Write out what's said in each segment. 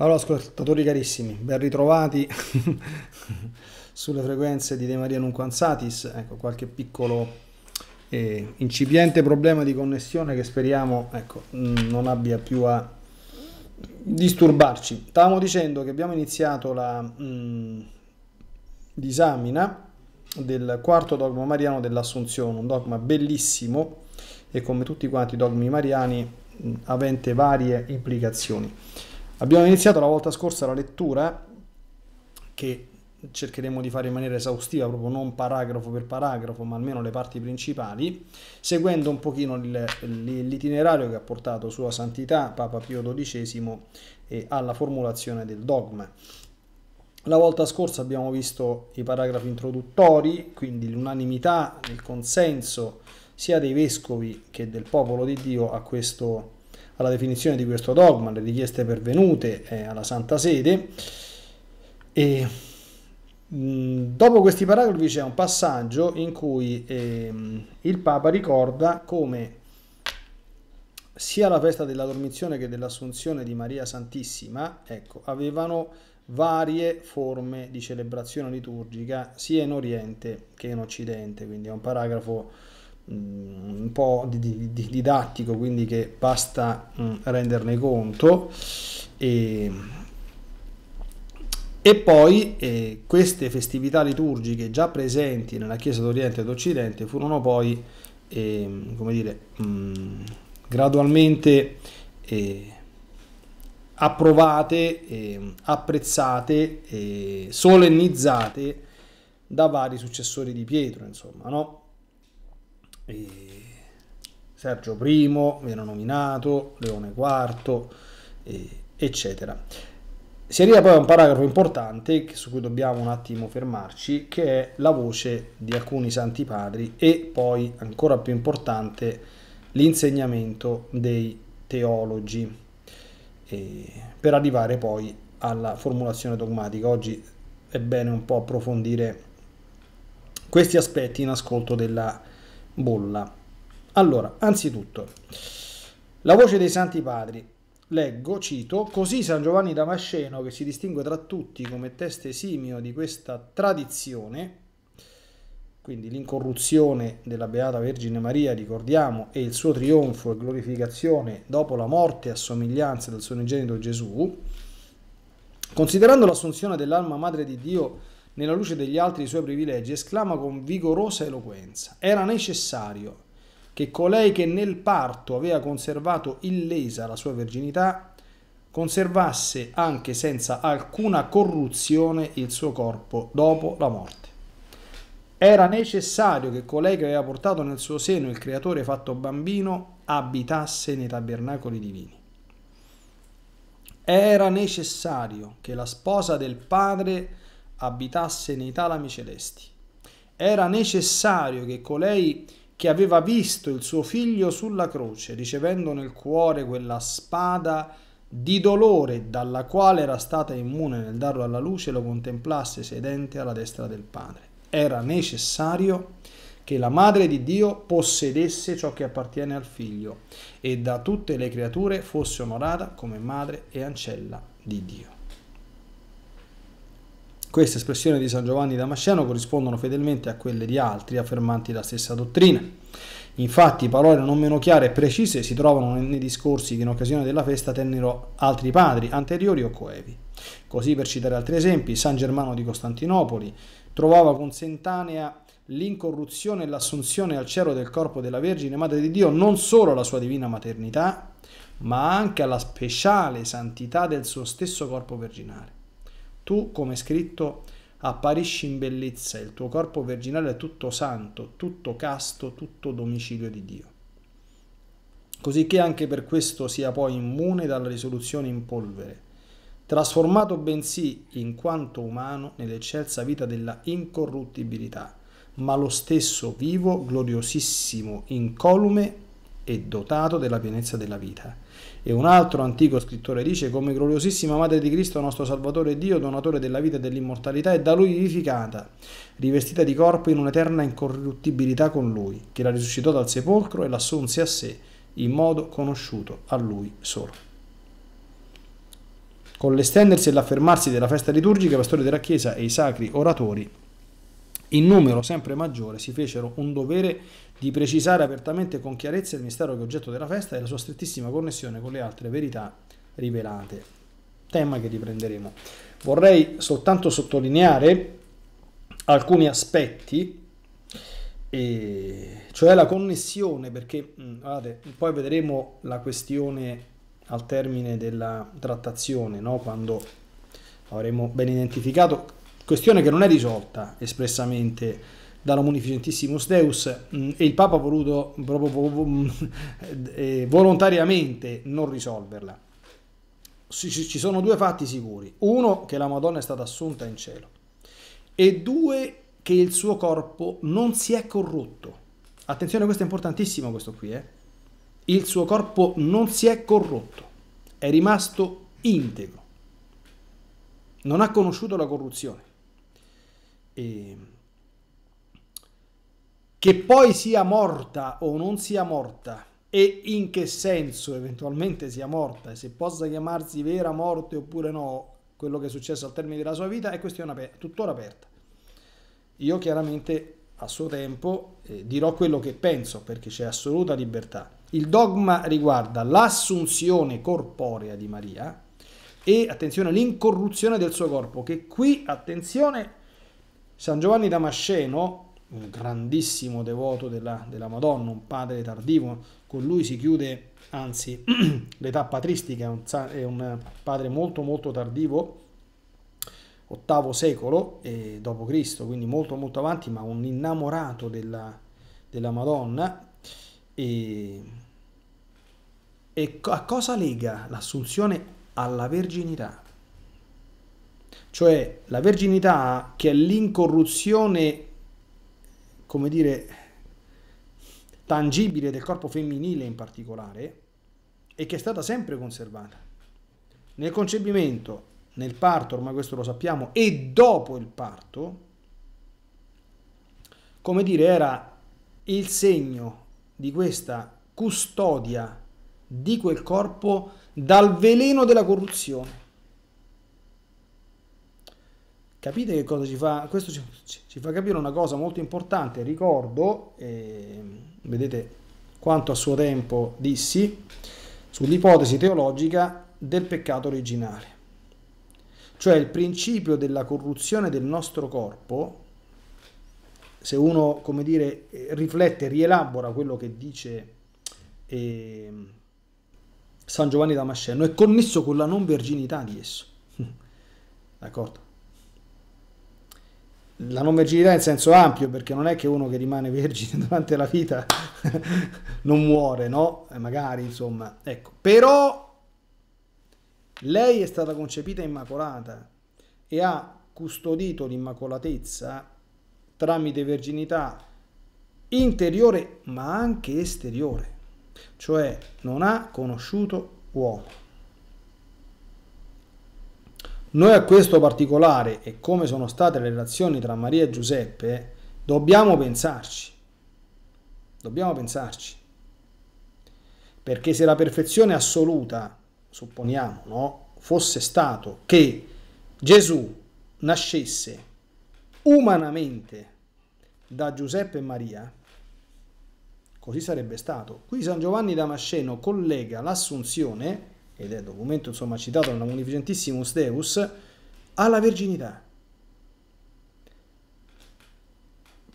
Allora, ascoltatori carissimi, ben ritrovati sulle frequenze di De Maria Nunquanzatis. Ecco, qualche piccolo eh, incipiente problema di connessione che speriamo ecco, non abbia più a disturbarci. Stavamo dicendo che abbiamo iniziato la mh, mm, disamina del quarto dogma mariano dell'Assunzione, un dogma bellissimo e come tutti quanti i dogmi mariani mh, mm, avente varie implicazioni. Abbiamo iniziato la volta scorsa la lettura che cercheremo di fare in maniera esaustiva, proprio non paragrafo per paragrafo, ma almeno le parti principali, seguendo un pochino l'itinerario che ha portato Sua Santità Papa Pio XII alla formulazione del dogma. La volta scorsa abbiamo visto i paragrafi introduttori, quindi l'unanimità, il consenso sia dei vescovi che del popolo di Dio a questo alla definizione di questo dogma, le richieste pervenute eh, alla Santa Sede. E, mh, dopo questi paragrafi c'è un passaggio in cui eh, il Papa ricorda come sia la festa della Dormizione che dell'Assunzione di Maria Santissima ecco, avevano varie forme di celebrazione liturgica sia in Oriente che in Occidente, quindi è un paragrafo un po' di, di, di didattico, quindi che basta mh, mm, renderne conto. E, e poi eh, queste festività liturgiche già presenti nella Chiesa d'Oriente ed Occidente furono poi, eh, come dire, mh, mm, gradualmente eh, approvate, ehm, apprezzate, eh, solennizzate da vari successori di Pietro, insomma, no? E Sergio I viene nominato, Leone IV, e, eccetera. Si arriva poi a un paragrafo importante su cui dobbiamo un attimo fermarci, che è la voce di alcuni santi padri e poi, ancora più importante, l'insegnamento dei teologi, e, per arrivare poi alla formulazione dogmatica. Oggi è bene un po' approfondire questi aspetti in ascolto della bolla. Allora, anzitutto, la voce dei Santi Padri. Leggo, cito, così San Giovanni Damasceno, che si distingue tra tutti come testa esimio di questa tradizione, quindi l'incorruzione della Beata Vergine Maria, ricordiamo, e il suo trionfo e glorificazione dopo la morte a somiglianza del suo unigenito Gesù, considerando l'assunzione dell'alma madre di Dio nella luce degli altri i suoi privilegi, esclama con vigorosa eloquenza. Era necessario che colei che nel parto aveva conservato illesa la sua verginità, conservasse anche senza alcuna corruzione il suo corpo dopo la morte. Era necessario che colei che aveva portato nel suo seno il creatore fatto bambino abitasse nei tabernacoli divini. Era necessario che la sposa del padre abitasse nei talami celesti. Era necessario che colei che aveva visto il suo figlio sulla croce, ricevendo nel cuore quella spada di dolore dalla quale era stata immune nel darlo alla luce, lo contemplasse sedente alla destra del Padre. Era necessario che la Madre di Dio possedesse ciò che appartiene al Figlio e da tutte le creature fosse onorata come Madre e Ancella di Dio. Queste espressioni di San Giovanni Damasceno corrispondono fedelmente a quelle di altri affermanti la stessa dottrina. Infatti, parole non meno chiare e precise si trovano nei discorsi che in occasione della festa tennero altri padri, anteriori o coevi. Così, per citare altri esempi, San Germano di Costantinopoli trovava consentanea l'incorruzione e l'assunzione al cielo del corpo della Vergine Madre di Dio non solo alla sua divina maternità, ma anche alla speciale santità del suo stesso corpo virginale. Tu, come scritto, apparisci in bellezza, il tuo corpo virginale è tutto santo, tutto casto, tutto domicilio di Dio. Così che anche per questo sia poi immune dalla risoluzione in polvere, trasformato bensì in quanto umano nell'eccelsa vita della incorruttibilità, ma lo stesso vivo, gloriosissimo, incolume e dotato della pienezza della vita e un altro antico scrittore dice come gloriosissima Madre di Cristo, nostro Salvatore Dio, donatore della vita e dell'immortalità, è da lui vivificata, rivestita di corpo in un'eterna incorruttibilità con lui, che la risuscitò dal sepolcro e l'assunse a sé in modo conosciuto a lui solo. Con l'estendersi e l'affermarsi della festa liturgica, i pastori della Chiesa e i sacri oratori in numero sempre maggiore si fecero un dovere di precisare apertamente e con chiarezza il mistero che è oggetto della festa e la sua strettissima connessione con le altre verità rivelate. Tema che riprenderemo. Vorrei soltanto sottolineare alcuni aspetti, cioè la connessione, perché mm, guardate, poi vedremo la questione al termine della trattazione, no? quando avremo ben identificato, questione che non è risolta espressamente dalla munificentissimus Deus mm, e il Papa ha voluto proprio mm, eh, volontariamente non risolverla. Ci sono due fatti sicuri. Uno, che la Madonna è stata assunta in cielo e due, che il suo corpo non si è corrotto. Attenzione, questo è importantissimo, questo qui. Eh? Il suo corpo non si è corrotto, è rimasto integro, non ha conosciuto la corruzione. E che poi sia morta o non sia morta e in che senso eventualmente sia morta e se possa chiamarsi vera morte oppure no quello che è successo al termine della sua vita è questione aper- tuttora aperta. Io chiaramente a suo tempo eh, dirò quello che penso perché c'è assoluta libertà. Il dogma riguarda l'assunzione corporea di Maria e attenzione l'incorruzione del suo corpo che qui attenzione San Giovanni Damasceno un grandissimo devoto della, della, Madonna, un padre tardivo, con lui si chiude, anzi, l'età patristica, è un padre molto molto tardivo, VIII secolo d.C., quindi molto molto avanti, ma un innamorato della, della Madonna. E, e a cosa lega l'assunzione alla verginità? Cioè la verginità che è l'incorruzione come dire, tangibile del corpo femminile in particolare e che è stata sempre conservata. Nel concepimento, nel parto, ormai questo lo sappiamo, e dopo il parto, come dire, era il segno di questa custodia di quel corpo dal veleno della corruzione. Capite che cosa ci fa? Questo ci, ci fa capire una cosa molto importante. Ricordo, eh, vedete quanto a suo tempo dissi, sull'ipotesi teologica del peccato originale. Cioè il principio della corruzione del nostro corpo, se uno, come dire, riflette, rielabora quello che dice eh, San Giovanni Damasceno, è connesso con la non verginità di esso. D'accordo? la non virginità in senso ampio, perché non è che uno che rimane vergine durante la vita non muore, no? Eh, magari, insomma, ecco. Però lei è stata concepita immacolata e ha custodito l'immacolatezza tramite verginità interiore ma anche esteriore, cioè non ha conosciuto uomo. Noi a questo particolare e come sono state le relazioni tra Maria e Giuseppe dobbiamo pensarci. Dobbiamo pensarci. Perché se la perfezione assoluta, supponiamo, no, fosse stato che Gesù nascesse umanamente da Giuseppe e Maria, così sarebbe stato. Qui San Giovanni Damasceno collega l'assunzione ed è documento insomma citato nella Munificentissimus Deus, alla verginità.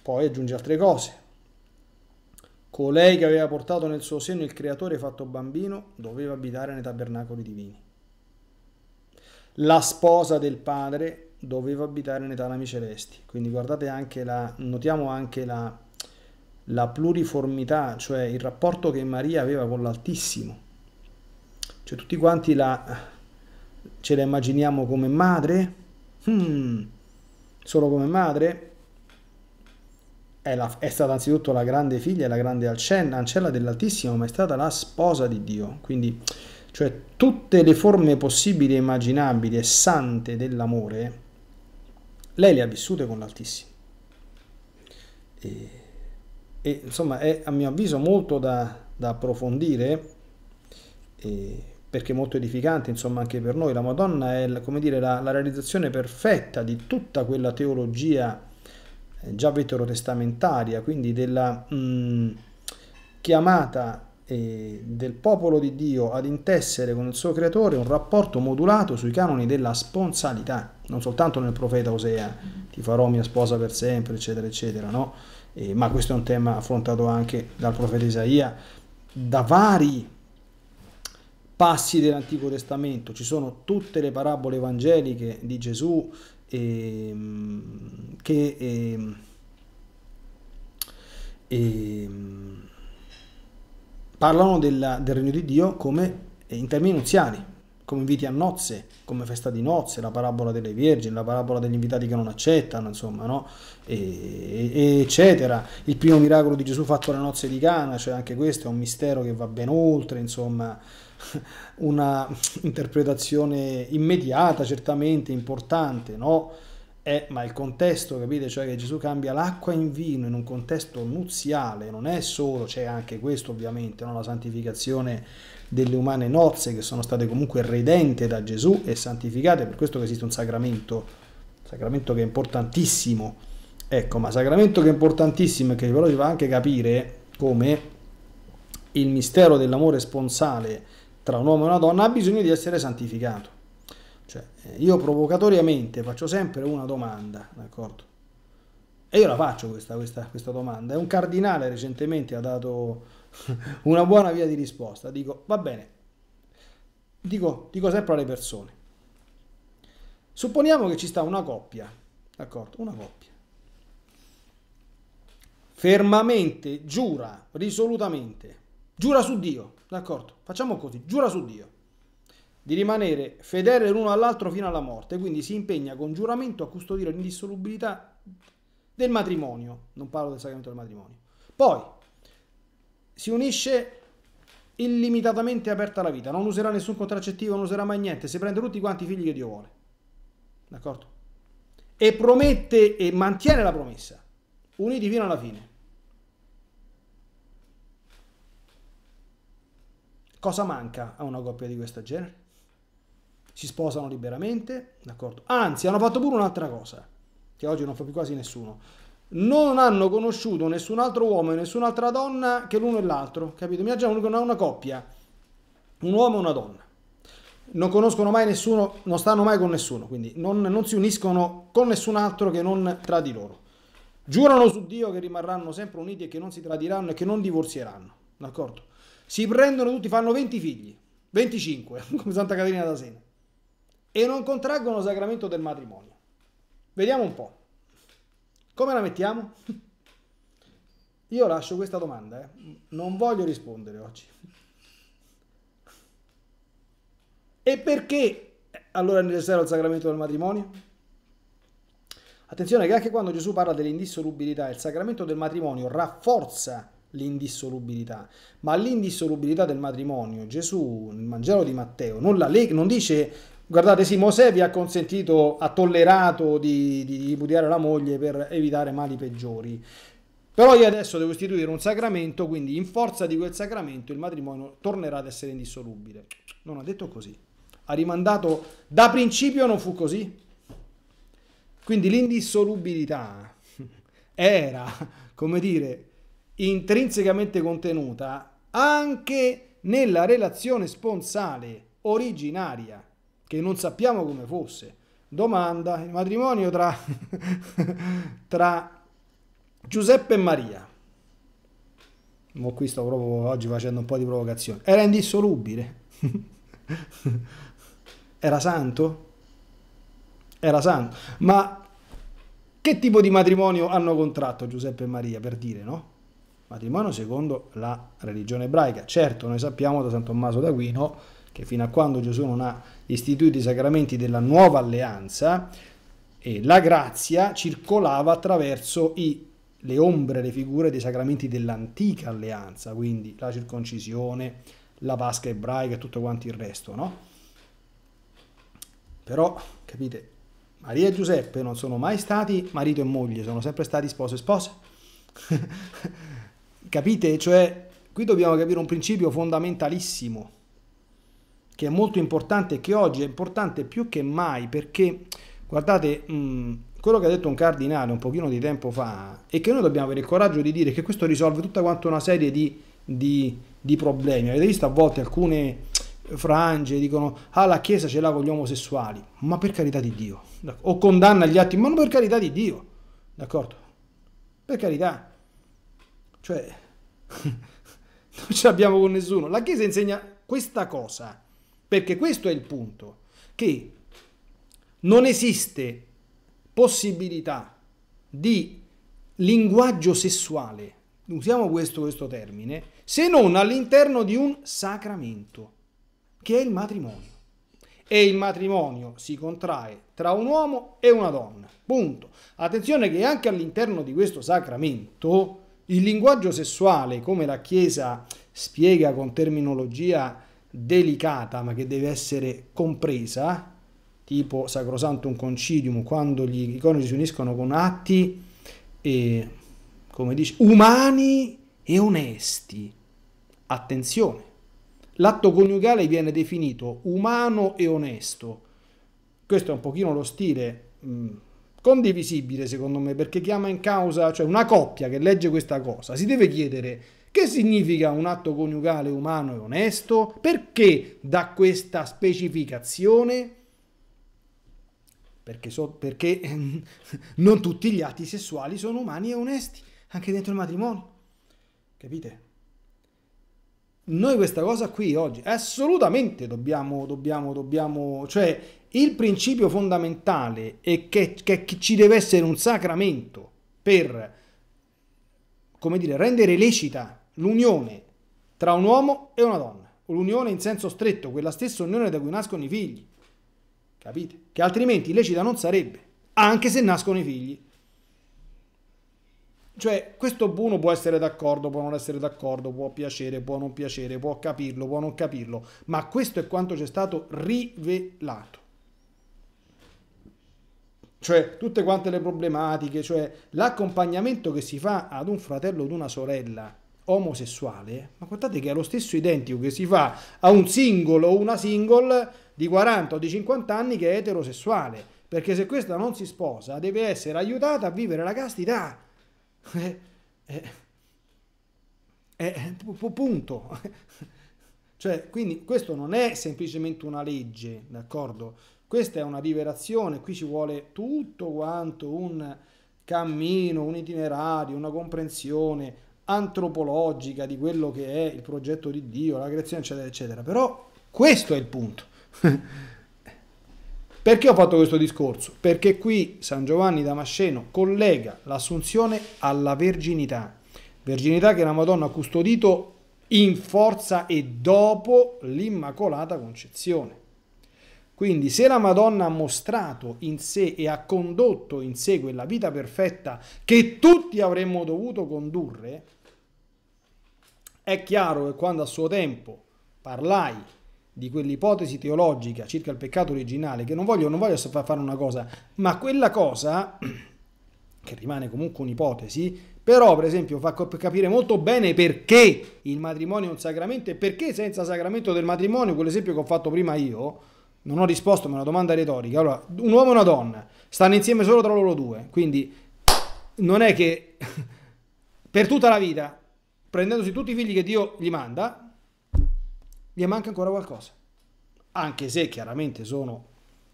Poi aggiunge altre cose. Colei che aveva portato nel suo seno il creatore fatto bambino doveva abitare nei tabernacoli divini. La sposa del padre doveva abitare nei talami celesti. Quindi guardate anche la, notiamo anche la, la pluriformità, cioè il rapporto che Maria aveva con l'Altissimo cioè tutti quanti la, ce la immaginiamo come madre? Hmm, solo come madre? È, la, è, stata anzitutto la grande figlia, la grande ancella, dell'Altissimo, ma è stata la sposa di Dio. Quindi, cioè, tutte le forme possibili e immaginabili e sante dell'amore, lei le ha vissute con l'Altissimo. E, e, insomma, è a mio avviso molto da, da approfondire. E, perché è molto edificante, insomma, anche per noi. La Madonna è, come dire, la, la realizzazione perfetta di tutta quella teologia eh, già veterotestamentaria, quindi della mh, mm, chiamata eh, del popolo di Dio ad intessere con il suo creatore un rapporto modulato sui canoni della sponsalità, non soltanto nel profeta Osea, ti farò mia sposa per sempre, eccetera, eccetera, no? Eh, ma questo è un tema affrontato anche dal profeta Isaia da vari passi dell'Antico Testamento, ci sono tutte le parabole evangeliche di Gesù eh, che... Eh, eh, parlano della, del regno di Dio come eh, in termini nuziali, come inviti a nozze, come festa di nozze, la parabola delle vergini, la parabola degli invitati che non accettano, insomma, no? e, e, eccetera. Il primo miracolo di Gesù fatto alle nozze di Cana, cioè anche questo è un mistero che va ben oltre, insomma, una interpretazione immediata, certamente importante, no? Eh, ma il contesto, capite? Cioè che Gesù cambia l'acqua in vino in un contesto nuziale, non è solo, c'è anche questo ovviamente, no? la santificazione delle umane nozze che sono state comunque redente da Gesù e santificate, per questo che esiste un sacramento, sacramento che è importantissimo. Ecco, ma sacramento che è importantissimo e che però ci fa anche capire come il mistero dell'amore sponsale tra un uomo e una donna ha bisogno di essere santificato. Cioè, eh, io provocatoriamente faccio sempre una domanda, d'accordo? E io la faccio questa, questa, questa domanda. E un cardinale recentemente ha dato una buona via di risposta. Dico, va bene, dico, dico sempre alle persone. Supponiamo che ci sta una coppia, d'accordo? Una coppia. Fermamente, giura, risolutamente Giura su Dio, d'accordo? Facciamo così, giura su Dio di rimanere fedele l'uno all'altro fino alla morte, quindi si impegna con giuramento a custodire l'indissolubilità del matrimonio, non parlo del sacramento del matrimonio. Poi si unisce illimitatamente aperta alla vita, non userà nessun contraccettivo, non userà mai niente, si prende tutti quanti i figli che Dio vuole. D'accordo? E promette e mantiene la promessa, uniti fino alla fine. Cosa manca a una coppia di questo genere? Si sposano liberamente, d'accordo? Anzi, hanno fatto pure un'altra cosa, che oggi non fa più quasi nessuno. Non hanno conosciuto nessun altro uomo e nessun'altra donna che l'uno e l'altro, capito? Mi aggiungo una, una coppia, un uomo e una donna. Non conoscono mai nessuno, non stanno mai con nessuno, quindi non, non si uniscono con nessun altro che non tra di loro. Giurano su Dio che rimarranno sempre uniti e che non si tradiranno e che non divorzieranno, d'accordo? si prendono tutti, fanno 20 figli, 25, come Santa Caterina da Sena, e non contraggono il sacramento del matrimonio. Vediamo un po'. Come la mettiamo? Io lascio questa domanda, eh. non voglio rispondere oggi. E perché eh, allora è necessario il sacramento del matrimonio? Attenzione che anche quando Gesù parla dell'indissolubilità, il sacramento del matrimonio rafforza l'indissolubilità. Ma l'indissolubilità del matrimonio, Gesù nel Vangelo di Matteo non, la non dice guardate sì, Mosè vi ha consentito, ha tollerato di, di ripudiare la moglie per evitare mali peggiori. Però io adesso devo istituire un sacramento, quindi in forza di quel sacramento il matrimonio tornerà ad essere indissolubile. Non ha detto così. Ha rimandato da principio non fu così. Quindi l'indissolubilità era, come dire, intrinsecamente contenuta anche nella relazione sponsale originaria, che non sappiamo come fosse. Domanda, il matrimonio tra, tra Giuseppe e Maria. Ma qui sto proprio oggi facendo un po' di provocazione. Era indissolubile. Era santo? Era santo. Ma che tipo di matrimonio hanno contratto Giuseppe e Maria, per dire, no? matrimonio secondo la religione ebraica. Certo, noi sappiamo da San Tommaso d'Aquino che fino a quando Gesù non ha istituito i sacramenti della nuova alleanza, eh, la grazia circolava attraverso i, le ombre, le figure dei sacramenti dell'antica alleanza, quindi la circoncisione, la Pasqua ebraica e tutto quanto il resto, no? Però, capite, Maria e Giuseppe non sono mai stati marito e moglie, sono sempre stati sposo e sposa. Capite? Cioè, qui dobbiamo capire un principio fondamentalissimo, che è molto importante, che oggi è importante più che mai, perché, guardate, mh, mm, quello che ha detto un cardinale un pochino di tempo fa, è che noi dobbiamo avere il coraggio di dire che questo risolve tutta quanta una serie di, di, di problemi. Avete visto a volte alcune frange dicono, ah la Chiesa ce l'ha con gli omosessuali, ma per carità di Dio, o condanna gli atti, ma non per carità di Dio, d'accordo? Per carità. Cioè, non ce l'abbiamo con nessuno. La Chiesa insegna questa cosa, perché questo è il punto, che non esiste possibilità di linguaggio sessuale, usiamo questo, questo termine, se non all'interno di un sacramento, che è il matrimonio. E il matrimonio si contrae tra un uomo e una donna. Punto. Attenzione che anche all'interno di questo sacramento il linguaggio sessuale, come la Chiesa spiega con terminologia delicata ma che deve essere compresa, tipo sacrosanto un Concilium, quando gli coniugi si uniscono con atti, e, come dice, umani e onesti. Attenzione, l'atto coniugale viene definito umano e onesto. Questo è un pochino lo stile mh, mm, condivisibile secondo me perché chiama in causa, cioè una coppia che legge questa cosa si deve chiedere che significa un atto coniugale umano e onesto, perché da questa specificazione, perché, so, perché non tutti gli atti sessuali sono umani e onesti, anche dentro il matrimonio, capite? Noi questa cosa qui oggi assolutamente dobbiamo, dobbiamo, dobbiamo, cioè il principio fondamentale è che, che ci deve essere un sacramento per come dire, rendere lecita l'unione tra un uomo e una donna, l'unione in senso stretto, quella stessa unione da cui nascono i figli, capite? Che altrimenti lecita non sarebbe, anche se nascono i figli. Cioè, questo uno può essere d'accordo, può non essere d'accordo, può piacere, può non piacere, può capirlo, può non capirlo, ma questo è quanto ci è stato rivelato cioè tutte quante le problematiche, cioè l'accompagnamento che si fa ad un fratello o ad una sorella omosessuale, ma guardate che è lo stesso identico che si fa a un singolo o una single di 40 o di 50 anni che è eterosessuale, perché se questa non si sposa deve essere aiutata a vivere la castità. Eh, eh, eh, punto. Cioè, quindi questo non è semplicemente una legge, d'accordo? Questa è una liberazione, qui ci vuole tutto quanto un cammino, un itinerario, una comprensione antropologica di quello che è il progetto di Dio, la creazione, eccetera, eccetera. Però questo è il punto. Perché ho fatto questo discorso? Perché qui San Giovanni Damasceno collega l'assunzione alla verginità, verginità che la Madonna ha custodito in forza e dopo l'Immacolata Concezione. Quindi se la Madonna ha mostrato in sé e ha condotto in sé quella vita perfetta che tutti avremmo dovuto condurre, è chiaro che quando a suo tempo parlai di quell'ipotesi teologica circa il peccato originale, che non voglio, non voglio fare una cosa, ma quella cosa, che rimane comunque un'ipotesi, però per esempio fa capire molto bene perché il matrimonio è un sacramento e perché senza sacramento del matrimonio, quell'esempio che ho fatto prima io, non ho risposto, ma è una domanda retorica. Allora, un uomo e una donna stanno insieme solo tra loro due, quindi non è che per tutta la vita, prendendosi tutti i figli che Dio gli manda, gli manca ancora qualcosa. Anche se chiaramente sono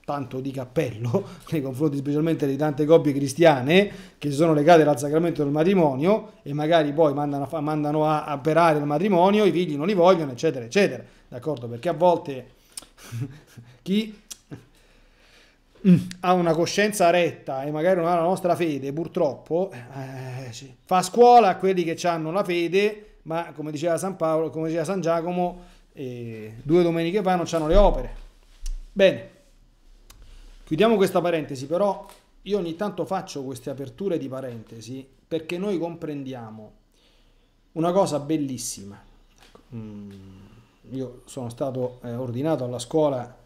tanto di cappello nei confronti specialmente di tante coppie cristiane che si sono legate al sacramento del matrimonio e magari poi mandano, mandano a, a perare il matrimonio, i figli non li vogliono, eccetera, eccetera. D'accordo? Perché a volte Chi mm, ha una coscienza retta e magari non ha la nostra fede, purtroppo eh, fa scuola a quelli che hanno la fede, ma come diceva San Paolo, come diceva San Giacomo, eh, due domeniche fa non hanno le opere. Bene, chiudiamo questa parentesi, però io ogni tanto faccio queste aperture di parentesi perché noi comprendiamo una cosa bellissima. Mm io sono stato eh, ordinato alla scuola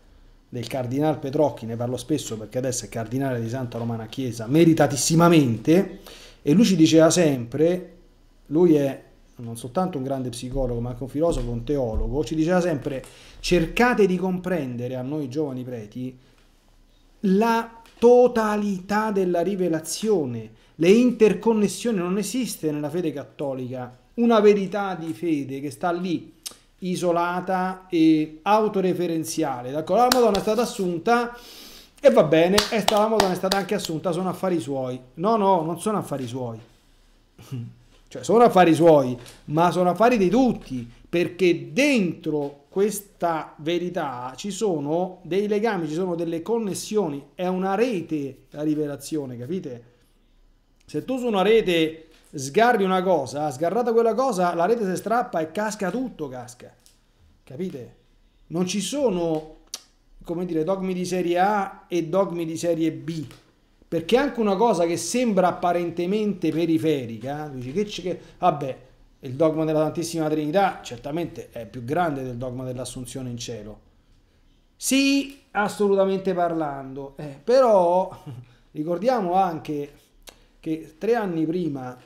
del cardinale Petrocchi, ne parlo spesso perché adesso è cardinale di Santa Romana Chiesa, meritatissimamente, e lui ci diceva sempre, lui è non soltanto un grande psicologo, ma anche un filosofo, un teologo, ci diceva sempre cercate di comprendere a noi giovani preti la totalità della rivelazione, le interconnessioni, non esiste nella fede cattolica una verità di fede che sta lì isolata e autoreferenziale. D'accordo? La Madonna è stata assunta e va bene, è stata, la Madonna è stata anche assunta, sono affari suoi. No, no, non sono affari suoi. Cioè, sono affari suoi, ma sono affari di tutti, perché dentro questa verità ci sono dei legami, ci sono delle connessioni, è una rete la rivelazione, capite? Se tu su una rete sgarri una cosa, sgarrata quella cosa, la rete si strappa e casca tutto, casca. Capite? Non ci sono, come dire, dogmi di serie A e dogmi di serie B. Perché anche una cosa che sembra apparentemente periferica, eh. dici che, che vabbè, il dogma della Santissima Trinità certamente è più grande del dogma dell'assunzione in cielo. Sì, assolutamente parlando, eh, però ricordiamo anche che tre anni prima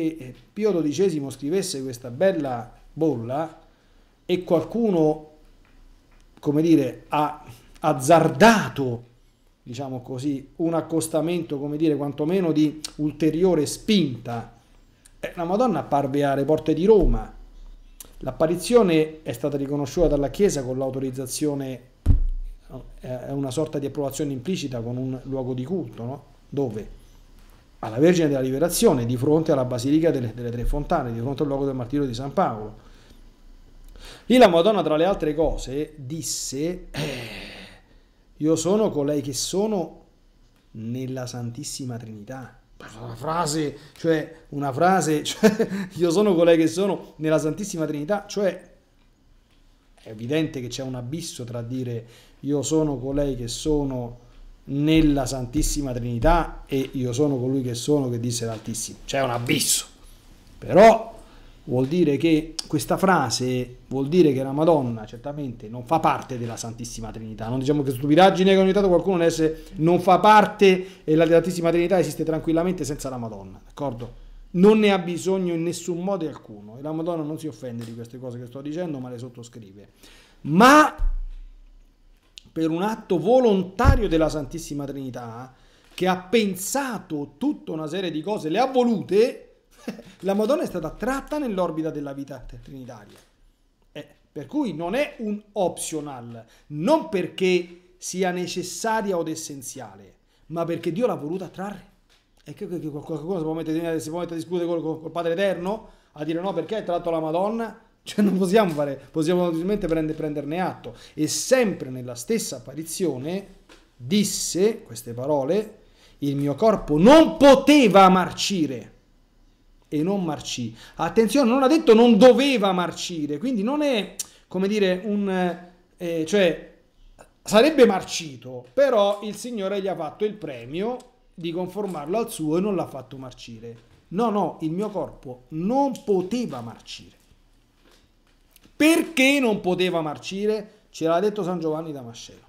che eh, Pio XII scrivesse questa bella bolla e qualcuno, come dire, ha azzardato, diciamo così, un accostamento, come dire, quantomeno di ulteriore spinta. Eh, la Madonna apparve alle porte di Roma. L'apparizione è stata riconosciuta dalla Chiesa con l'autorizzazione, eh, è una sorta di approvazione implicita con un luogo di culto, no? Dove? alla Vergine della Liberazione, di fronte alla Basilica delle, delle Tre Fontane, di fronte al luogo del martirio di San Paolo. Lì la Madonna, tra le altre cose, disse, eh, io sono colei che sono nella Santissima Trinità. Una frase, cioè una frase, cioè, io sono colei che sono nella Santissima Trinità, cioè è evidente che c'è un abisso tra dire io sono colei che sono nella Santissima Trinità e io sono colui che sono che disse l'Altissimo. C'è un abisso. Però vuol dire che questa frase vuol dire che la Madonna certamente non fa parte della Santissima Trinità. Non diciamo che stupidaggine che ogni tanto qualcuno ne esce, non fa parte e la Santissima Trinità esiste tranquillamente senza la Madonna, d'accordo? Non ne ha bisogno in nessun modo e alcuno e la Madonna non si offende di queste cose che sto dicendo, ma le sottoscrive. Ma per un atto volontario della Santissima Trinità, che ha pensato tutta una serie di cose, le ha volute, la Madonna è stata tratta nell'orbita della vita trinitaria. Eh, per cui non è un optional, non perché sia necessaria ed essenziale, ma perché Dio l'ha voluta trarre. E che, che, che qualcosa si può mettere, si può mettere a discutere col, col Padre Eterno? A dire no perché ha tratto la Madonna? Cioè non possiamo fare, possiamo semplicemente prendere, prenderne atto. E sempre nella stessa apparizione disse queste parole, il mio corpo non poteva marcire e non marcì. Attenzione, non ha detto non doveva marcire, quindi non è, come dire, un... Eh, cioè, sarebbe marcito, però il Signore gli ha fatto il premio di conformarlo al suo e non l'ha fatto marcire. No, no, il mio corpo non poteva marcire. Perché non poteva marcire? Ce l'ha detto San Giovanni Damasceno.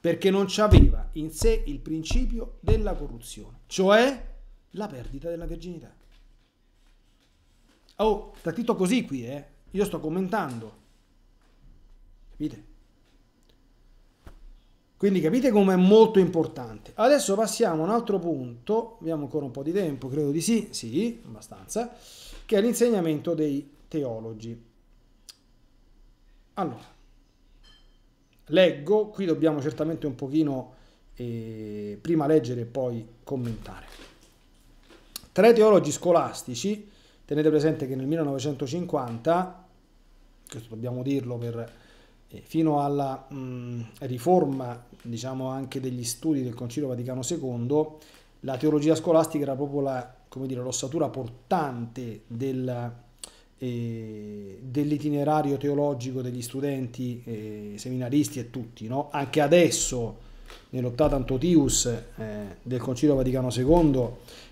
Perché non aveva in sé il principio della corruzione, cioè la perdita della virginità. Oh, sta così qui, eh? Io sto commentando. Capite? Quindi capite com'è molto importante. Adesso passiamo a un altro punto, abbiamo ancora un po' di tempo, credo di sì, sì, abbastanza, che è l'insegnamento dei teologi. Allora, leggo, qui dobbiamo certamente un pochino eh, prima leggere e poi commentare. Tra i teologi scolastici, tenete presente che nel 1950, questo dobbiamo dirlo per, eh, fino alla mh, mm, riforma diciamo anche degli studi del Concilio Vaticano II, la teologia scolastica era proprio la, come dire, l'ossatura portante della dell'itinerario teologico degli studenti eh, seminaristi e tutti, no? anche adesso nell'Ottatanto Tius eh, del Concilio Vaticano II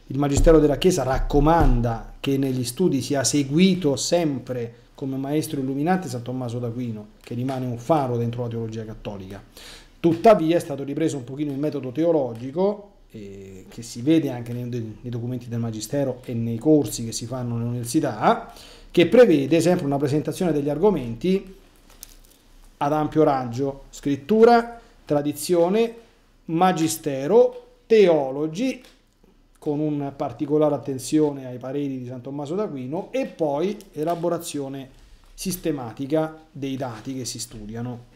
il Magistero della Chiesa raccomanda che negli studi sia seguito sempre come maestro illuminante San Tommaso d'Aquino, che rimane un faro dentro la teologia cattolica. Tuttavia è stato ripreso un pochino il metodo teologico, eh, che si vede anche nei, nei documenti del Magistero e nei corsi che si fanno nell'università, che prevede sempre una presentazione degli argomenti ad ampio raggio, scrittura, tradizione, magistero, teologi, con una particolare attenzione ai pareri di San Tommaso d'Aquino, e poi elaborazione sistematica dei dati che si studiano.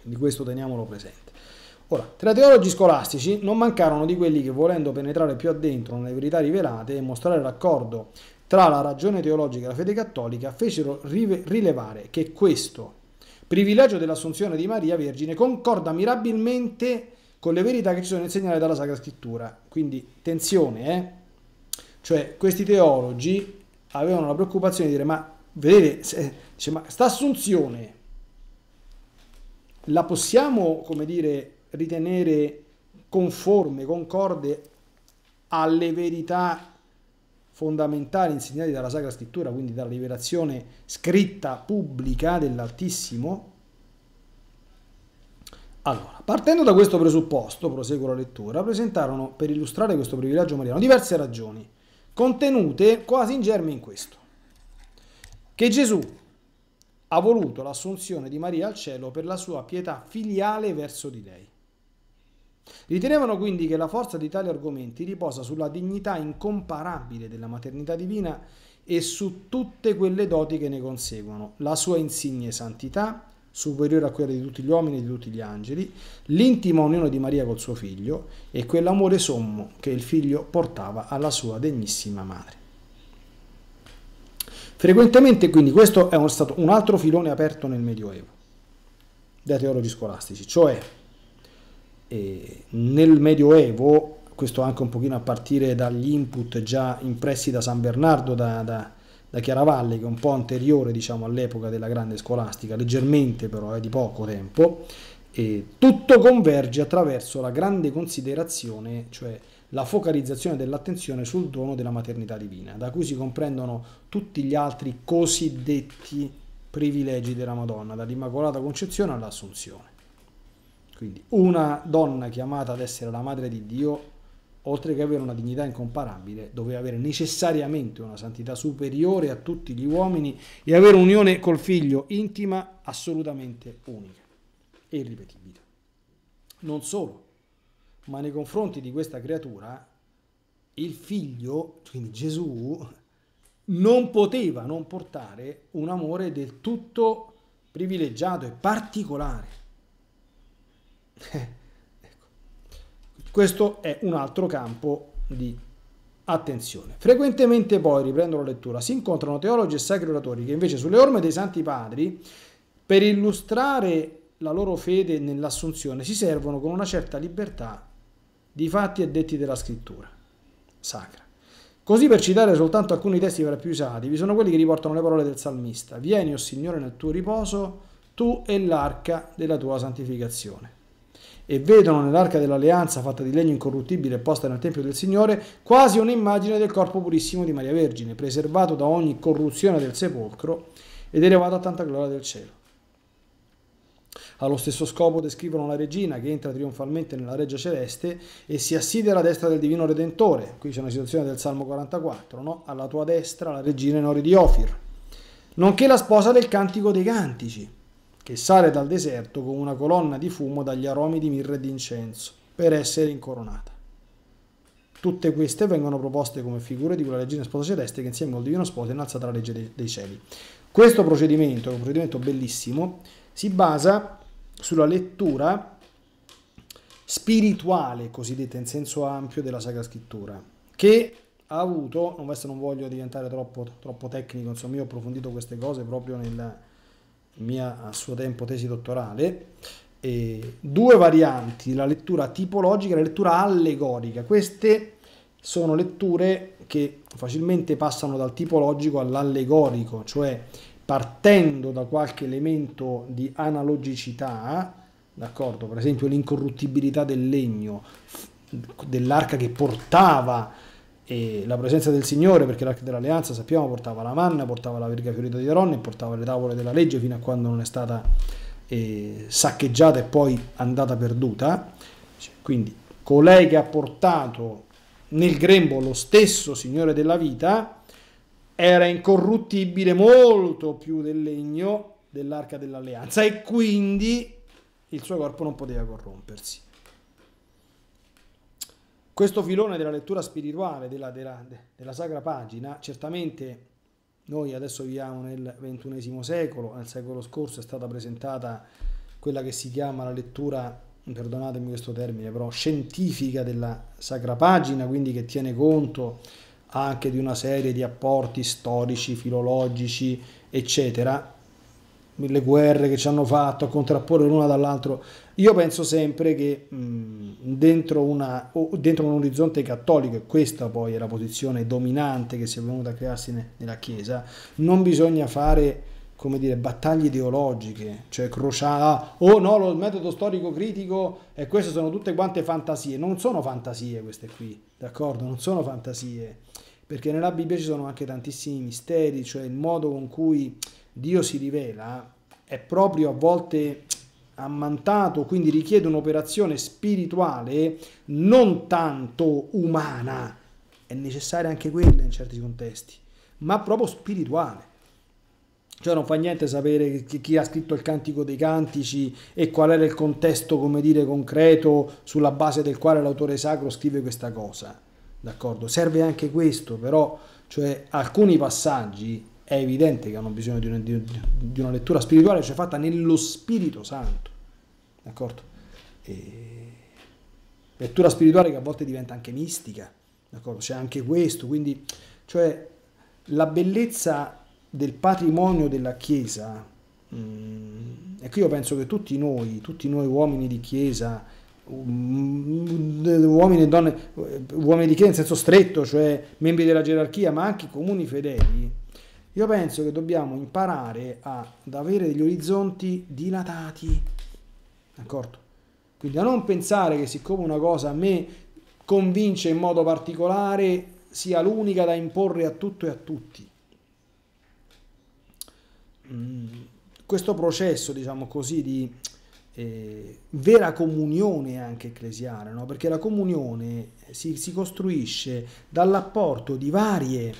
Di questo teniamolo presente. Ora, tra i teologi scolastici non mancarono di quelli che volendo penetrare più addentro nelle verità rivelate e mostrare l'accordo tra la ragione teologica e la fede cattolica, fecero rilevare che questo privilegio dell'assunzione di Maria Vergine concorda mirabilmente con le verità che ci sono insegnate dalla Sacra Scrittura. Quindi attenzione, eh? cioè questi teologi avevano la preoccupazione di dire ma vedete, se, sta assunzione la possiamo, come dire, ritenere conforme, concorde alle verità fondamentali insegnati dalla Sacra Scrittura, quindi dalla rivelazione scritta pubblica dell'Altissimo. Allora, partendo da questo presupposto, proseguo la lettura, presentarono per illustrare questo privilegio mariano diverse ragioni, contenute quasi in germe in questo. Che Gesù ha voluto l'assunzione di Maria al cielo per la sua pietà filiale verso di lei Ritenevano quindi che la forza di tali argomenti riposa sulla dignità incomparabile della maternità divina e su tutte quelle doti che ne conseguono, la sua insigne santità, superiore a quella di tutti gli uomini e di tutti gli angeli, l'intima unione di Maria col suo figlio e quell'amore sommo che il figlio portava alla sua degnissima madre. Frequentemente quindi questo è stato un altro filone aperto nel Medioevo dai teologi scolastici, cioè e nel Medioevo, questo anche un pochino a partire dagli input già impressi da San Bernardo, da, da, da Chiaravalle, che è un po' anteriore diciamo, all'epoca della grande scolastica, leggermente però, è eh, di poco tempo, e tutto converge attraverso la grande considerazione, cioè la focalizzazione dell'attenzione sul dono della maternità divina, da cui si comprendono tutti gli altri cosiddetti privilegi della Madonna, dall'Immacolata Concezione all'Assunzione. Quindi una donna chiamata ad essere la madre di Dio, oltre che avere una dignità incomparabile, doveva avere necessariamente una santità superiore a tutti gli uomini e avere unione col figlio intima assolutamente unica e irripetibile. Non solo, ma nei confronti di questa creatura il figlio, quindi Gesù, non poteva non portare un amore del tutto privilegiato e particolare ecco. Questo è un altro campo di attenzione. Frequentemente poi, riprendo la lettura, si incontrano teologi e sacri oratori che invece sulle orme dei santi padri, per illustrare la loro fede nell'assunzione, si servono con una certa libertà di fatti e detti della scrittura sacra. Così per citare soltanto alcuni testi fra più usati, vi sono quelli che riportano le parole del salmista. Vieni, o oh Signore, nel tuo riposo, tu e l'arca della tua santificazione e vedono nell'arca dell'alleanza fatta di legno incorruttibile posta nel Tempio del Signore quasi un'immagine del corpo purissimo di Maria Vergine, preservato da ogni corruzione del sepolcro ed elevato a tanta gloria del cielo. Allo stesso scopo descrivono la regina che entra trionfalmente nella regia celeste e si assiede alla destra del divino redentore. Qui c'è una situazione del Salmo 44, no? Alla tua destra la regina in ori di Ofir, nonché la sposa del cantico dei cantici che sale dal deserto con una colonna di fumo dagli aromi di mirra e di incenso, per essere incoronata. Tutte queste vengono proposte come figure di quella regina sposa celeste che insieme al divino sposo innalza tra la legge dei, dei cieli. Questo procedimento, è un procedimento bellissimo, si basa sulla lettura spirituale, cosiddetta in senso ampio, della Sacra Scrittura, che ha avuto, non voglio diventare troppo, troppo tecnico, insomma io ho approfondito queste cose proprio nella, mia a suo tempo tesi dottorale, eh, due varianti, la lettura tipologica e la lettura allegorica. Queste sono letture che facilmente passano dal tipologico all'allegorico, cioè partendo da qualche elemento di analogicità, d'accordo? Per esempio l'incorruttibilità del legno, dell'arca che portava e la presenza del Signore, perché l'Arca dell'Alleanza sappiamo portava la manna, portava la verga fiorita di Aronne, portava le tavole della legge fino a quando non è stata eh, saccheggiata e poi andata perduta. Quindi colei che ha portato nel grembo lo stesso Signore della vita era incorruttibile molto più del legno dell'Arca dell'Alleanza e quindi il suo corpo non poteva corrompersi. Questo filone della lettura spirituale della, della, della Sacra Pagina, certamente noi adesso viviamo nel XXI secolo, nel secolo scorso è stata presentata quella che si chiama la lettura, perdonatemi questo termine, però scientifica della Sacra Pagina, quindi che tiene conto anche di una serie di apporti storici, filologici, eccetera, le guerre che ci hanno fatto a contrapporre l'una dall'altro. Io penso sempre che mh, dentro, una, dentro, un orizzonte cattolico, e questa poi è la posizione dominante che si è venuta a crearsi ne, nella Chiesa, non bisogna fare come dire, battaglie ideologiche, cioè crociata, ah, oh no, lo, il metodo storico critico e queste sono tutte quante fantasie, non sono fantasie queste qui, d'accordo? Non sono fantasie, perché nella Bibbia ci sono anche tantissimi misteri, cioè il modo con cui Dio si rivela è proprio a volte ammantato, quindi richiede un'operazione spirituale non tanto umana, è necessaria anche quella in certi contesti, ma proprio spirituale. Cioè non fa niente sapere chi ha scritto il Cantico dei Cantici e qual era il contesto, come dire, concreto sulla base del quale l'autore sacro scrive questa cosa. D'accordo? Serve anche questo, però, cioè alcuni passaggi è evidente che hanno bisogno di una, di, di una lettura spirituale, cioè fatta nello Spirito Santo. D'accordo? E... Lettura spirituale che a volte diventa anche mistica, d'accordo? C'è anche questo, quindi, cioè, la bellezza del patrimonio della Chiesa, mh, mm, qui io penso che tutti noi, tutti noi uomini di Chiesa, mm, uomini e donne, uomini di Chiesa in senso stretto, cioè membri della gerarchia, ma anche comuni fedeli, io penso che dobbiamo imparare a, ad avere degli orizzonti dilatati, d'accordo? Quindi a non pensare che siccome una cosa a me convince in modo particolare sia l'unica da imporre a tutto e a tutti. Mm, questo processo, diciamo così, di eh, vera comunione anche ecclesiale, no? perché la comunione si, si costruisce dall'apporto di varie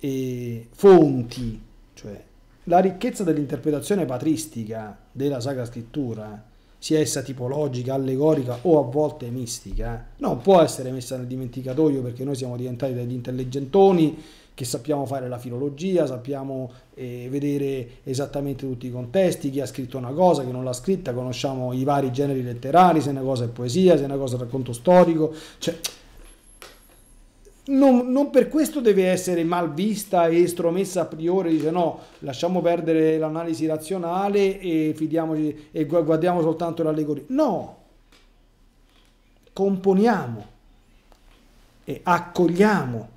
eh, fonti, cioè la ricchezza dell'interpretazione patristica della Sacra Scrittura, sia essa tipologica, allegorica o a volte mistica, non può essere messa nel dimenticatoio perché noi siamo diventati degli intelligentoni che sappiamo fare la filologia, sappiamo eh, vedere esattamente tutti i contesti, chi ha scritto una cosa, chi non l'ha scritta, conosciamo i vari generi letterari, se una cosa è poesia, se una cosa è racconto storico, cioè non, non, per questo deve essere mal vista e stromessa a priori, dice no, lasciamo perdere l'analisi razionale e fidiamoci e guardiamo soltanto l'allegoria. No, componiamo e accogliamo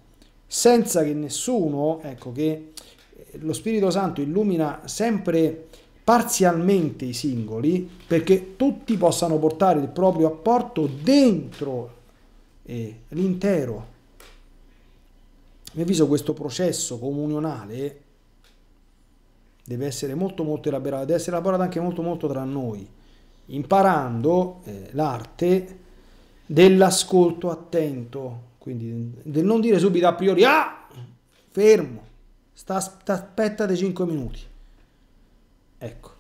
senza che nessuno, ecco che eh, lo Spirito Santo illumina sempre parzialmente i singoli perché tutti possano portare il proprio apporto dentro eh, l'intero a mio avviso questo processo comunionale deve essere molto molto elaborato, deve essere elaborato anche molto molto tra noi, imparando eh, l'arte dell'ascolto attento, quindi del non dire subito a priori, ah, fermo, sta, sta, aspettate 5 minuti. Ecco.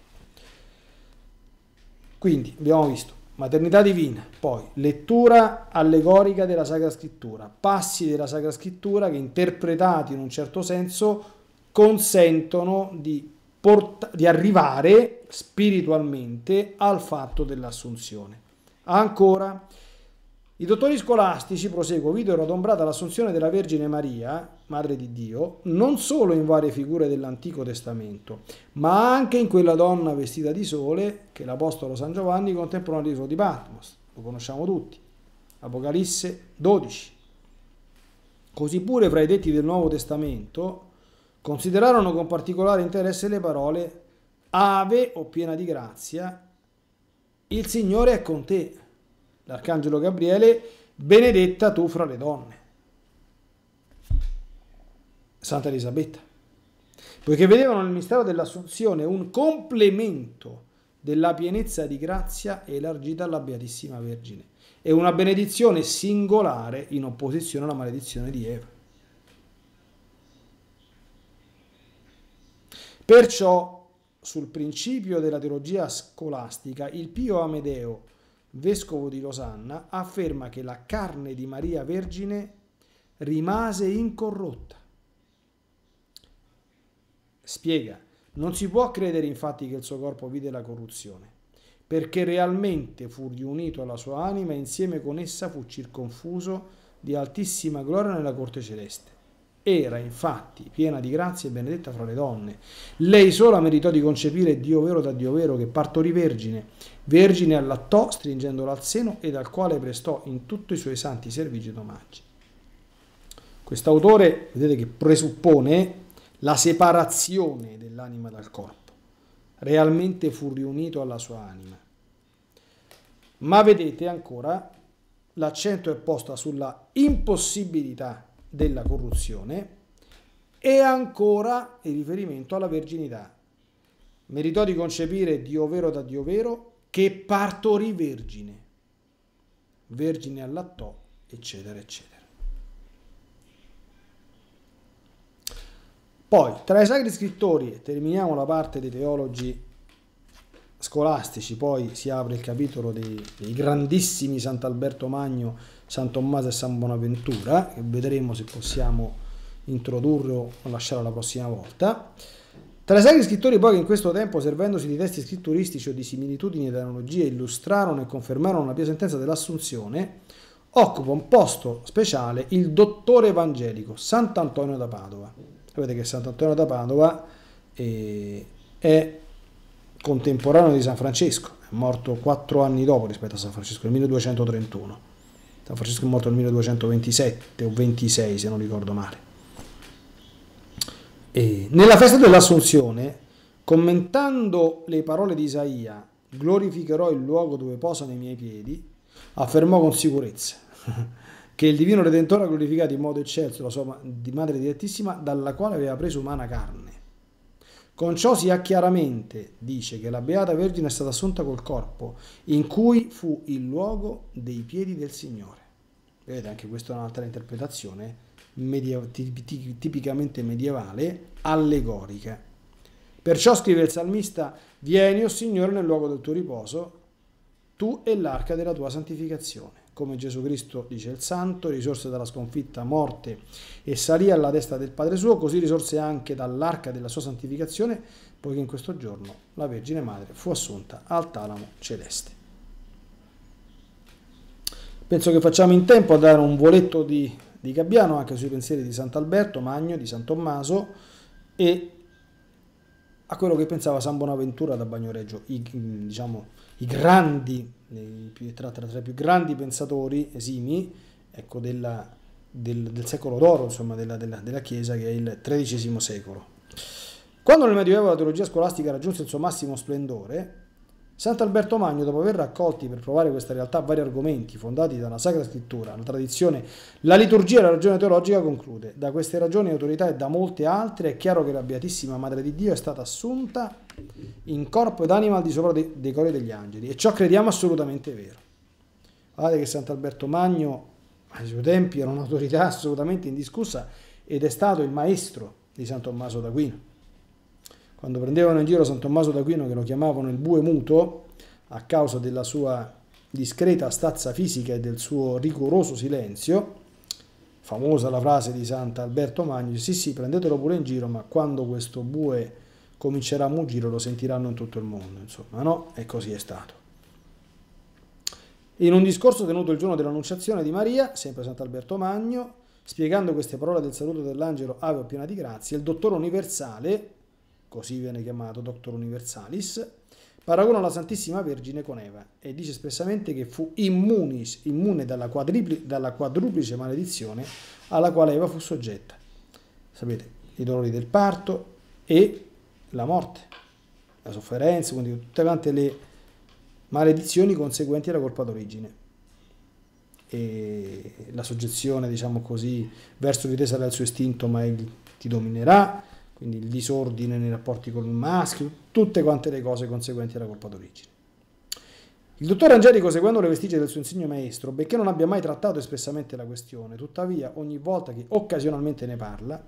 Quindi abbiamo visto Maternità divina, poi lettura allegorica della Sacra Scrittura, passi della Sacra Scrittura che interpretati in un certo senso consentono di, di arrivare spiritualmente al fatto dell'assunzione. Ancora, i dottori scolastici, proseguo, videro adombrata l'assunzione della Vergine Maria, Madre di Dio, non solo in varie figure dell'Antico Testamento, ma anche in quella donna vestita di sole che l'Apostolo San Giovanni contemplò nel di Patmos, lo conosciamo tutti, Apocalisse 12. Così pure fra i detti del Nuovo Testamento considerarono con particolare interesse le parole Ave o piena di grazia, il Signore è con te l'arcangelo Gabriele, benedetta tu fra le donne. Santa Elisabetta, poiché vedevano nel mistero dell'Assunzione un complemento della pienezza di grazia elargita alla Beatissima Vergine e una benedizione singolare in opposizione alla maledizione di Eva. Perciò sul principio della teologia scolastica il Pio Amedeo vescovo di Losanna, afferma che la carne di Maria Vergine rimase incorrotta. Spiega, non si può credere infatti che il suo corpo vide la corruzione, perché realmente fu riunito alla sua anima e insieme con essa fu circonfuso di altissima gloria nella corte celeste. Era infatti piena di grazia e benedetta fra le donne. Lei sola meritò di concepire Dio vero da Dio vero che partorì vergine. Vergine allattò stringendola al seno ed al quale prestò in tutti i suoi santi servigi ed omaggi. Quest'autore, vedete che presuppone la separazione dell'anima dal corpo. Realmente fu riunito alla sua anima. Ma vedete ancora, l'accento è posto sulla impossibilità della corruzione e ancora il riferimento alla verginità. Meritò di concepire Dio vero da Dio vero che partorì vergine, vergine allattò, eccetera, eccetera. Poi, tra i sacri scrittori, terminiamo la parte dei teologi scolastici, poi si apre il capitolo dei, dei grandissimi Sant'Alberto Magno, San Tommaso e San Bonaventura, che vedremo se possiamo introdurre o lasciare la prossima volta. Tra i sacri scrittori poi che in questo tempo, servendosi di testi scritturistici o di similitudini ed analogie, illustrarono e confermarono la pia sentenza dell'Assunzione, occupa un posto speciale il dottore evangelico Sant'Antonio da Padova. Sapete che Sant'Antonio da Padova eh, è contemporaneo di San Francesco, è morto quattro anni dopo rispetto a San Francesco, nel 1231. San Francesco è morto nel 1227 o 26 se non ricordo male. E nella festa dell'Assunzione, commentando le parole di Isaia, glorificherò il luogo dove posano i miei piedi, affermò con sicurezza che il divino Redentore ha glorificato in modo eccelso la sua Madre Direttissima, dalla quale aveva preso umana carne con ciò si ha chiaramente, dice, che la Beata Vergine è stata assunta col corpo, in cui fu il luogo dei piedi del Signore. Vedete, anche questa è un'altra interpretazione media- tipicamente medievale, allegorica. Perciò scrive il salmista, vieni, o oh Signore, nel luogo del tuo riposo, tu e l'arca della tua santificazione come Gesù Cristo dice il Santo, risorse dalla sconfitta, morte e salì alla destra del Padre suo, così risorse anche dall'arca della sua santificazione, poiché in questo giorno la Vergine Madre fu assunta al talamo celeste. Penso che facciamo in tempo a dare un voletto di, di Gabbiano anche sui pensieri di Sant'Alberto Magno, di San Tommaso e a quello che pensava San Bonaventura da Bagnoreggio, i, diciamo, i grandi tra, tra, tra, i più grandi pensatori esimi ecco, della, del, del, secolo d'oro, insomma, della, della, della, Chiesa, che è il XIII secolo. Quando nel Medioevo la teologia scolastica raggiunse il suo massimo splendore, Sant'Alberto Magno, dopo aver raccolti per provare questa realtà vari argomenti fondati dalla Sacra Scrittura, la tradizione, la liturgia e la ragione teologica, conclude: Da queste ragioni, autorità e da molte altre è chiaro che la Beatissima Madre di Dio è stata assunta in corpo ed anima al di sopra dei, dei cori degli angeli, e ciò crediamo assolutamente vero. Guardate che Sant'Alberto Magno, ai suoi tempi, era un'autorità assolutamente indiscussa ed è stato il maestro di San Tommaso d'Aquino. Quando prendevano in giro San Tommaso d'Aquino, che lo chiamavano il bue muto, a causa della sua discreta stazza fisica e del suo rigoroso silenzio, famosa la frase di Sant'Alberto Magno, sì sì, prendetelo pure in giro, ma quando questo bue comincerà a mugire lo sentiranno in tutto il mondo, insomma, no? E così è stato. In un discorso tenuto il giorno dell'Annunciazione di Maria, sempre Sant'Alberto Magno, spiegando queste parole del saluto dell'angelo Ave o piena di grazia, il dottore universale, così viene chiamato Doctor Universalis, paragonò la Santissima Vergine con Eva e dice espressamente che fu immunis, immune dalla, quadripli, dalla quadruplice maledizione alla quale Eva fu soggetta. Sapete, i dolori del parto e la morte, la sofferenza, quindi tutte quante le maledizioni conseguenti alla colpa d'origine e la soggezione, diciamo così, verso sarà il suo istinto, ma egli ti dominerà, quindi il disordine nei rapporti con il maschio, tutte quante le cose conseguenti alla colpa d'origine. Il dottor Angelico, seguendo le vestigie del suo insegno maestro, benché non abbia mai trattato espressamente la questione, tuttavia ogni volta che occasionalmente ne parla,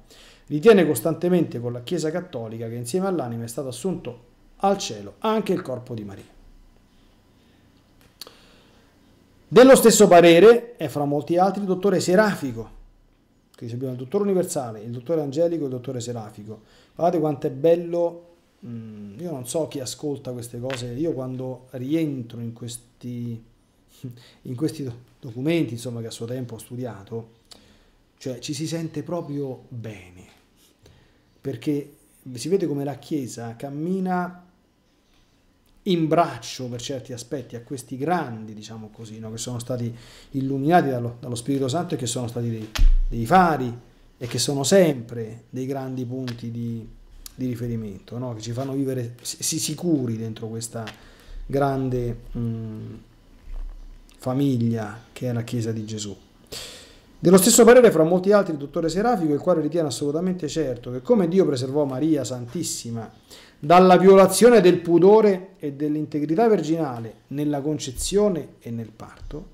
ritiene costantemente con la Chiesa Cattolica che insieme all'anima è stato assunto al cielo anche il corpo di Maria. Dello stesso parere è fra molti altri il dottore Serafico, quindi abbiamo il dottore universale, il dottore angelico e il dottore serafico. Guardate quanto è bello, mm, io non so chi ascolta queste cose, io quando rientro in questi, in questi documenti insomma, che a suo tempo ho studiato, cioè ci si sente proprio bene, perché si vede come la Chiesa cammina in braccio per certi aspetti a questi grandi, diciamo così, no? che sono stati illuminati dallo, dallo Spirito Santo e che sono stati dei dei fari e che sono sempre dei grandi punti di, di riferimento, no? che ci fanno vivere si, sicuri dentro questa grande mh, mm, famiglia che è la Chiesa di Gesù. Dello stesso parere fra molti altri il dottore Serafico, il quale ritiene assolutamente certo che come Dio preservò Maria Santissima dalla violazione del pudore e dell'integrità virginale nella concezione e nel parto,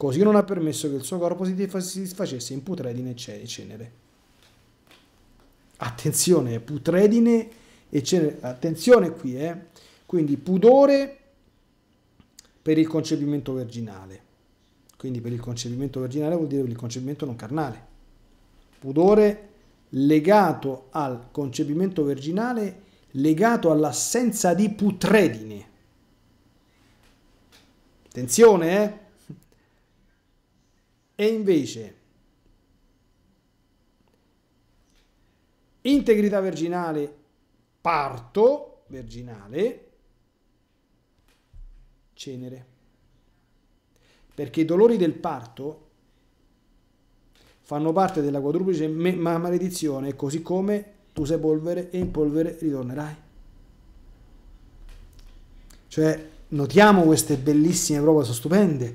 Così non ha permesso che il suo corpo si disfacesse in putredine e cenere. Attenzione, eh, putredine e cenere. Attenzione qui, eh. Quindi pudore per il concepimento virginale. Quindi per il concepimento virginale vuol dire per il concepimento non carnale. Pudore legato al concepimento virginale, legato all'assenza di putredine. Attenzione, eh? E invece integrità virginale parto virginale cenere perché i dolori del parto fanno parte della quadruplice maledizione così come tu sei polvere e in polvere ritornerai cioè notiamo queste bellissime prove sono stupende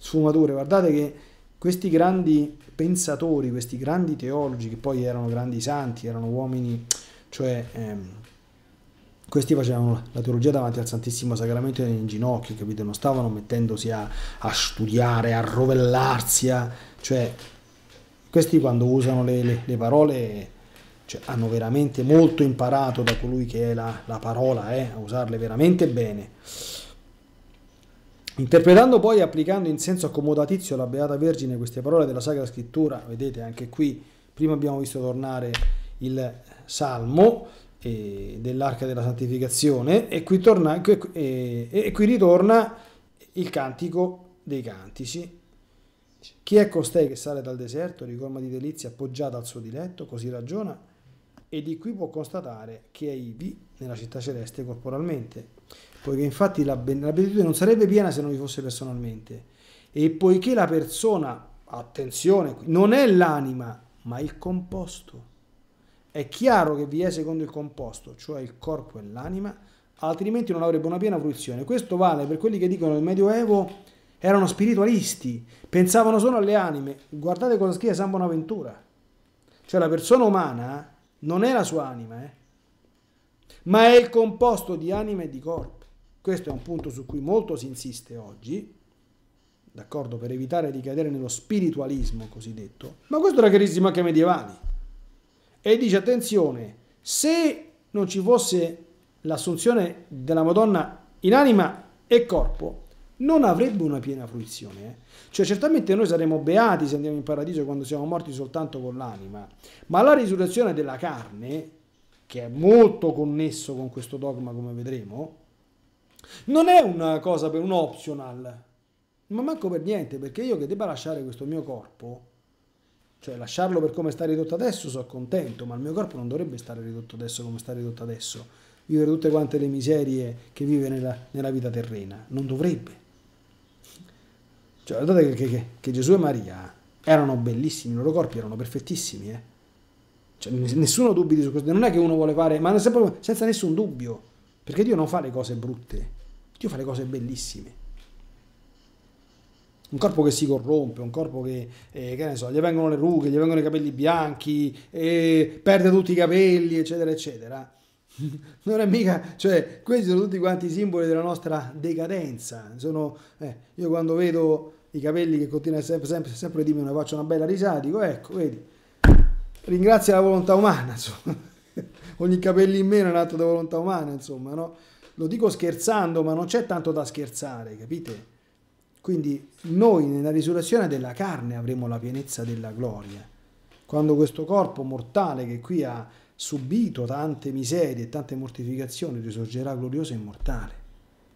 sfumature. Guardate che questi grandi pensatori, questi grandi teologi, che poi erano grandi santi, erano uomini, cioè ehm, questi facevano la teologia davanti al Santissimo Sacramento in ginocchio, capite? Non stavano mettendosi a, a studiare, a rovellarsi, a, cioè questi quando usano le, le, le parole... Cioè, hanno veramente molto imparato da colui che è la, la parola, eh, a usarle veramente bene. Interpretando poi e applicando in senso accomodatizio alla Beata Vergine queste parole della Sacra Scrittura, vedete anche qui, prima abbiamo visto tornare il Salmo eh, dell'Arca della Santificazione e qui, torna, e, e qui ritorna il Cantico dei Cantici. Chi è costei che sale dal deserto, ricolma di delizia, appoggiata al suo diletto, così ragiona, e di qui può constatare che è ivi nella città celeste corporalmente poiché infatti la, ben, la beatitudine non sarebbe piena se non vi fosse personalmente. E poiché la persona, attenzione, non è l'anima, ma il composto. È chiaro che vi è secondo il composto, cioè il corpo e l'anima, altrimenti non avrebbe una piena fruizione. Questo vale per quelli che dicono che il Medioevo erano spiritualisti, pensavano solo alle anime. Guardate cosa scrive San Bonaventura. Cioè la persona umana non è la sua anima, eh? ma è il composto di anima e di corpo. Questo è un punto su cui molto si insiste oggi, d'accordo, per evitare di cadere nello spiritualismo cosiddetto, ma questo era chiarissimo anche ai medievali. E dice, attenzione, se non ci fosse l'assunzione della Madonna in anima e corpo, non avrebbe una piena fruizione. Eh? Cioè certamente noi saremo beati se andiamo in paradiso quando siamo morti soltanto con l'anima, ma la risurrezione della carne, che è molto connesso con questo dogma come vedremo, non è una cosa per un optional, ma manco per niente, perché io che debba lasciare questo mio corpo, cioè lasciarlo per come sta ridotto adesso, sono contento, ma il mio corpo non dovrebbe stare ridotto adesso come sta ridotto adesso, vivere tutte quante le miserie che vive nella, nella vita terrena, non dovrebbe. Cioè, guardate che, che, che Gesù e Maria erano bellissimi, i loro corpi erano perfettissimi, eh? Cioè, nessuno dubbi su questo, non è che uno vuole fare, ma senza nessun dubbio, perché Dio non fa le cose brutte, Dio fa le cose bellissime. Un corpo che si corrompe, un corpo che, eh, che ne so, gli vengono le rughe, gli vengono i capelli bianchi, eh, perde tutti i capelli, eccetera, eccetera. Non è mica, cioè, questi sono tutti quanti i simboli della nostra decadenza. Sono, eh, io quando vedo i capelli che continuano sempre, sempre, sempre di meno, faccio una bella risata, dico, ecco, vedi, ringrazia la volontà umana, insomma. Ogni capello in meno è un atto di volontà umana, insomma, no? Lo dico scherzando, ma non c'è tanto da scherzare, capite? Quindi noi nella risurrezione della carne avremo la pienezza della gloria. Quando questo corpo mortale che qui ha subito tante miserie e tante mortificazioni risorgerà glorioso e immortale.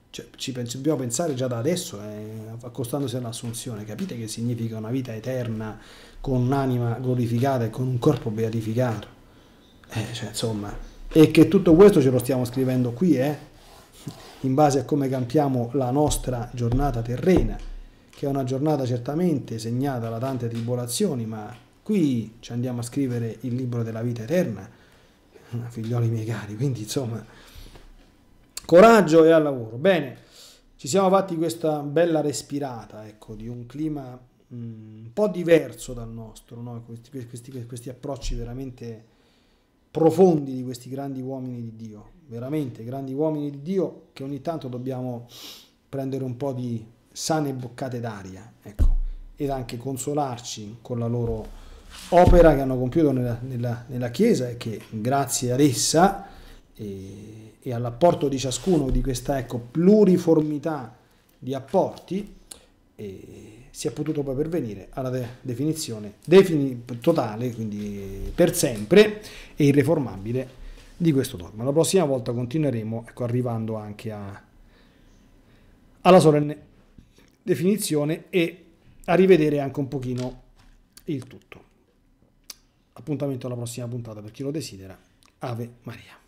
Cioè, ci dobbiamo pensare già da adesso, eh, accostandosi all'assunzione, capite che significa una vita eterna con un'anima glorificata e con un corpo beatificato. Eh, cioè, insomma, e che tutto questo ce lo stiamo scrivendo qui, eh? in base a come campiamo la nostra giornata terrena, che è una giornata certamente segnata da tante tribolazioni, ma qui ci andiamo a scrivere il libro della vita eterna, figlioli miei cari, quindi insomma, coraggio e al lavoro. Bene, ci siamo fatti questa bella respirata, ecco, di un clima mm, un po' diverso dal nostro, no? questi, questi, questi approcci veramente profondi di questi grandi uomini di Dio veramente grandi uomini di Dio che ogni tanto dobbiamo prendere un po' di sane boccate d'aria, ecco, ed anche consolarci con la loro opera che hanno compiuto nella, nella, nella Chiesa e che grazie ad essa e, e all'apporto di ciascuno di questa ecco, pluriformità di apporti e si è potuto poi pervenire alla de definizione defini totale, quindi per sempre e irreformabile di questo dogma. La prossima volta continueremo ecco, arrivando anche a, alla solenne definizione e a rivedere anche un pochino il tutto. Appuntamento alla prossima puntata per chi lo desidera. Ave Maria.